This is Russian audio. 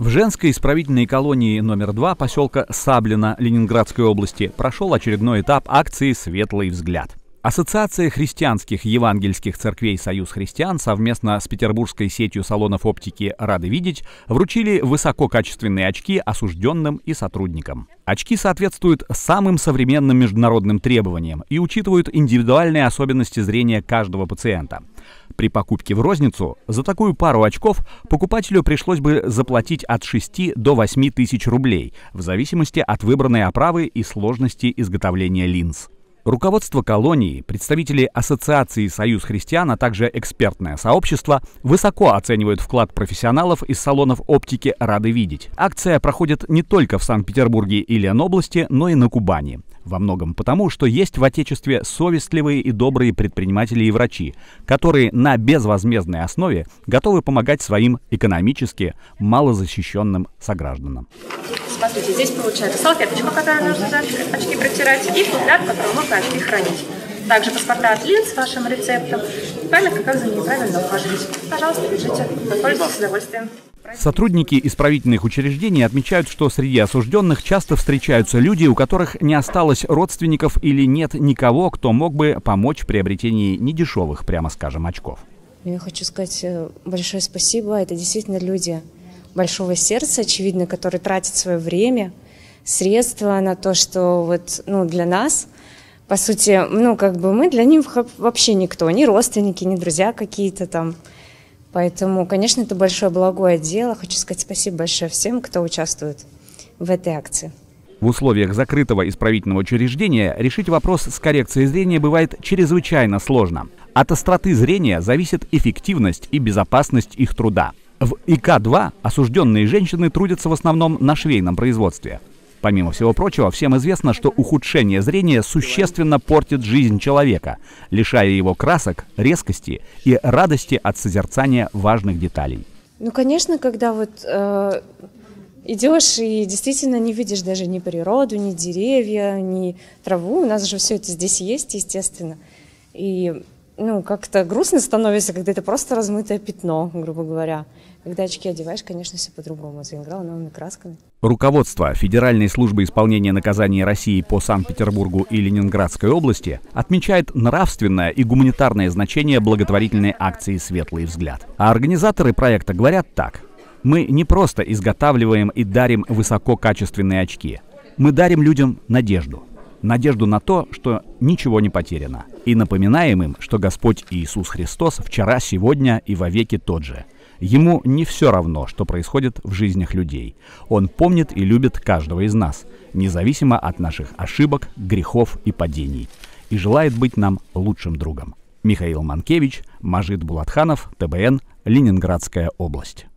В женской исправительной колонии номер 2 поселка Саблина Ленинградской области прошел очередной этап акции «Светлый взгляд». Ассоциация христианских евангельских церквей «Союз христиан» совместно с петербургской сетью салонов оптики «Рады видеть» вручили высококачественные очки осужденным и сотрудникам. Очки соответствуют самым современным международным требованиям и учитывают индивидуальные особенности зрения каждого пациента. При покупке в розницу за такую пару очков покупателю пришлось бы заплатить от 6 до 8 тысяч рублей, в зависимости от выбранной оправы и сложности изготовления линз. Руководство колонии, представители Ассоциации «Союз христиан», а также экспертное сообщество высоко оценивают вклад профессионалов из салонов оптики «Рады видеть». Акция проходит не только в Санкт-Петербурге и Ленобласти, но и на Кубани. Во многом потому, что есть в Отечестве совестливые и добрые предприниматели и врачи, которые на безвозмездной основе готовы помогать своим экономически малозащищенным согражданам. Смотрите, здесь получается салфеточка, которую нужно за очки протирать, и футляр, в котором нужно очки хранить. Также паспорта от лиц с вашим рецептом, памятка, как за ними правильно ухаживать. Пожалуйста, пишите, пользуйтесь с удовольствием. Сотрудники исправительных учреждений отмечают, что среди осужденных часто встречаются люди, у которых не осталось родственников или нет никого, кто мог бы помочь в приобретении недешевых, прямо скажем, очков. Я хочу сказать э, большое спасибо. Это действительно люди, большого сердца, очевидно, который тратит свое время, средства на то, что вот, ну, для нас, по сути, ну, как бы мы для них вообще никто, ни родственники, ни друзья какие-то там. Поэтому, конечно, это большое благое дело. Хочу сказать спасибо большое всем, кто участвует в этой акции. В условиях закрытого исправительного учреждения решить вопрос с коррекцией зрения бывает чрезвычайно сложно. От остроты зрения зависит эффективность и безопасность их труда. В ИК-2 осужденные женщины трудятся в основном на швейном производстве. Помимо всего прочего, всем известно, что ухудшение зрения существенно портит жизнь человека, лишая его красок, резкости и радости от созерцания важных деталей. Ну, конечно, когда вот э, идешь и действительно не видишь даже ни природу, ни деревья, ни траву, у нас же все это здесь есть, естественно. И ну, как-то грустно становится, когда это просто размытое пятно, грубо говоря. Когда очки одеваешь, конечно, все по-другому. Заиграла новыми красками. Руководство Федеральной службы исполнения наказаний России по Санкт-Петербургу и Ленинградской области отмечает нравственное и гуманитарное значение благотворительной акции «Светлый взгляд». А организаторы проекта говорят так. Мы не просто изготавливаем и дарим высококачественные очки. Мы дарим людям надежду. Надежду на то, что ничего не потеряно. И напоминаем им, что Господь Иисус Христос вчера, сегодня и вовеки тот же. Ему не все равно, что происходит в жизнях людей. Он помнит и любит каждого из нас, независимо от наших ошибок, грехов и падений. И желает быть нам лучшим другом. Михаил Манкевич, Мажид Булатханов, ТБН, Ленинградская область.